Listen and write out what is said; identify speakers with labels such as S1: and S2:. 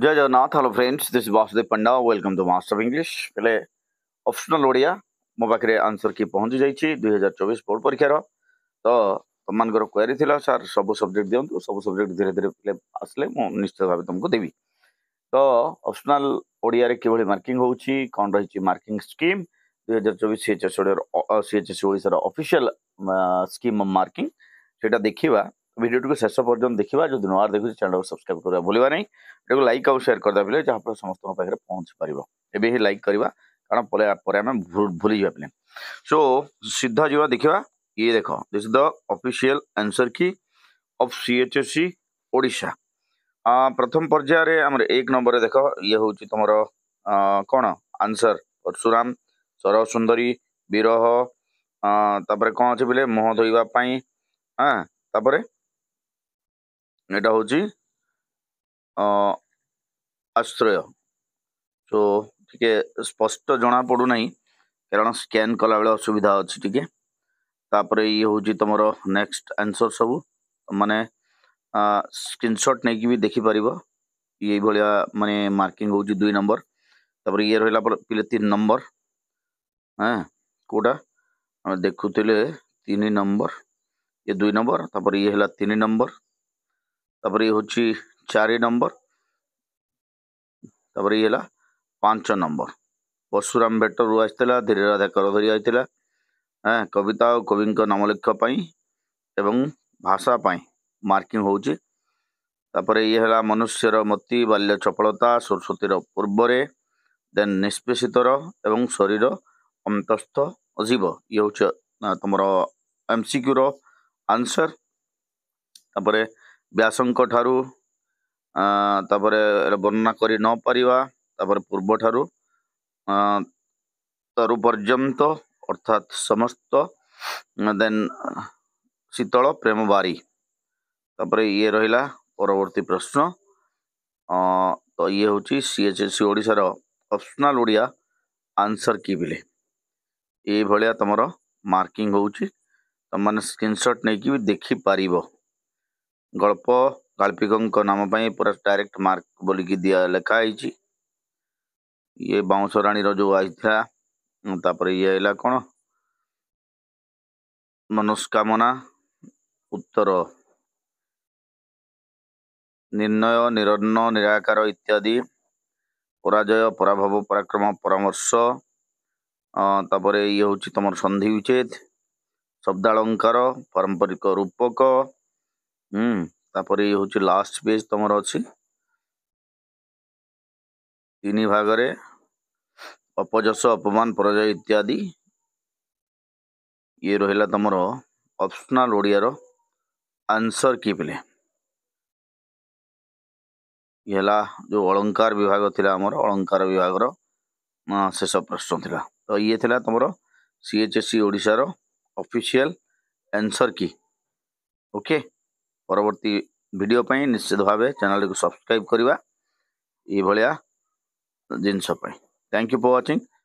S1: जय Jagannath hello friends this Vasudev Panda welcome to master English पहले optional Odia मो पाखे आंसर की पहुंच जाइए दुई हजार चौबीस बोर्ड परीक्षार तो तुम मान क्वेरी थी सर सब सब्जेक्ट दिंतु सब सब्जेक्ट धीरे धीरे पे आसले मुश्चित भाव तुमको देवी तो ऑप्शनल ओडिया कि मार्किंग होन मार्किंग स्कीम दुई हजार चौबीस सी एच एस ओडर सी एच एस ओडार स्कीम मार्किंग से देखा भिडियो को शेष पर्यटन देखा जो नुआर देखिए चैनल को सब्सक्राइब करा भूलना नहीं लाइक आउ सेयर करदे बोले जहाँ फिर समस्त पाखे पहुँच पार ए लाइक करवा कारण आम भूल जावा सो सीधा जी देखा ये देख this the official answer key of C H S C ओडा प्रथम पर्यायर आम एक नंबर देख ये हूँ तुम कौन आंसर परशुराम सर सुंदरी बीरह तापर कौन अच्छे बोले मुह धोवाई हाँ तापर এটা ହେଉଛି ଆଶ୍ରୟ ସୋ ଟିକେ ସ୍ପଷ୍ଟ ଜଣାପଡ଼ୁନାହିଁ କାରଣ ସ୍କାନ୍ କଲାବେଳେ ଅସୁବିଧା ଅଛି ଟିକେ ତାପରେ ଇଏ ହେଉଛି ତୁମର ନେକ୍ସଟ ଆନ୍ସର ସବୁ ମାନେ ସ୍କ୍ରିନଶଟ୍ ନେଇକି ବି ଦେଖିପାରିବ ଏଇଭଳିଆ ମାନେ ମାର୍କିଂ ହେଉଛି ଦୁଇ ନମ୍ବର ତାପରେ ଇଏ ରହିଲା ପରେ ପିଲେ ତିନି ନମ୍ବର ହଁ କେଉଁଟା ଆମେ ଦେଖୁଥିଲେ ତିନି ନମ୍ବର ଇଏ ଦୁଇ ନମ୍ବର ତାପରେ ଇଏ ହେଲା ତିନି ନମ୍ବର ତାପରେ এই হচ্ছে চারি নম্বর তারপরে ଇଏ ହେଲା ପାଞ୍ଚ ନମ୍ବର ପର୍ଶୁରାମ ଭେଟରୁ ଆସିଥିଲା ଧୀରେ ରାଧା କର ଧରି ଆସିଥିଲା କବିତା ଆଉ କବିଙ୍କ ନାମଲେଖ ପାଇଁ ଏବଂ ଭାଷା ପାଇଁ ମାର୍କିଂ ହେଉଛି ତାପରେ ଇଏ ହେଲା ମନୁଷ୍ୟର ମତି ବାଲ୍ୟ ଚପଳତା ସରସ୍ୱତୀର ପୂର୍ବରେ ଦେନ୍ ନିଷ୍ପେଷିତର ଏବଂ ଶରୀର ଅନ୍ତସ୍ଥ ଅଜୀବ ଇଏ ହେଉଛି ତୁମର ଏମ୍ ସି କ୍ୟୁର ଆନ୍ସର୍ ତାପରେ व्यासों व्यास वर्णना कर नपर पूर्व ठारू पर्यत अर्थात समस्त देन शीतल प्रेम बारी तापर ये रहा परवर्ती प्रश्न तो ये हूँ सी एच एस ओडार अपसनाल ओडिया आंसर की बिले ये भाया तुम मार्किंग होने स्क्रीनसट नहीं कि देखिपार ଗଳ୍ପ କାଳ୍ପିକଙ୍କ ନାମ ପାଇଁ ପୁରା ଡାଇରେକ୍ଟ ମାର୍କ ବୋଲିକି ଦିଆ ଲେଖା ହେଇଛି ଇଏ ବାଉଁଶ ରାଣୀର ଯେଉଁ ଆସିଥିଲା ତାପରେ ଇଏ ହେଲା କ'ଣ ମନସ୍କାମନା ଉତ୍ତର ନିର୍ଣ୍ଣୟ ନିରନ୍ନ ନିରାକାର ଇତ୍ୟାଦି ପରାଜୟ ପରାଭବ ପରାକ୍ରମ ପରାମର୍ଶ ତାପରେ ଇଏ ହେଉଛି ତମର ସନ୍ଧି ଉଚିତ ଶବ୍ଦାଳଙ୍କାର ପାରମ୍ପରିକ ରୂପକ ହୁଁ ତାପରେ ଇଏ ହେଉଛି ଲାଷ୍ଟ ପେଜ୍ ତମର ଅଛି ତିନି ଭାଗରେ ଅପଯଶ ଅପମାନ ପରାଜୟ ଇତ୍ୟାଦି ଇଏ ରହିଲା ତମର ଅପସନାଲ୍ ଓଡ଼ିଆର ଆନ୍ସର୍ କି ପିଲେ ଇଏ ହେଲା ଯେଉଁ ଅଳଙ୍କାର ବିଭାଗ ଥିଲା ଆମର ଅଳଙ୍କାର ବିଭାଗର ଶେଷ ପ୍ରଶ୍ନ ଥିଲା ତ ଇଏ ଥିଲା ତୁମର ସି ଏଚ୍ ଏସ୍ ସି ଓଡ଼ିଶାର ଅଫିସିଆଲ୍ ଆନ୍ସର୍ କି ଓକେ ପରବର୍ତ୍ତୀ ଭିଡ଼ିଓ ପାଇଁ ନିଶ୍ଚିତ ଭାବେ ଚ୍ୟାନେଲଟିକୁ ସବସ୍କ୍ରାଇବ୍ କରିବା ଏଇଭଳିଆ ଜିନିଷ ପାଇଁ ଥ୍ୟାଙ୍କ ୟୁ ଫର୍ ୱାଚିଂ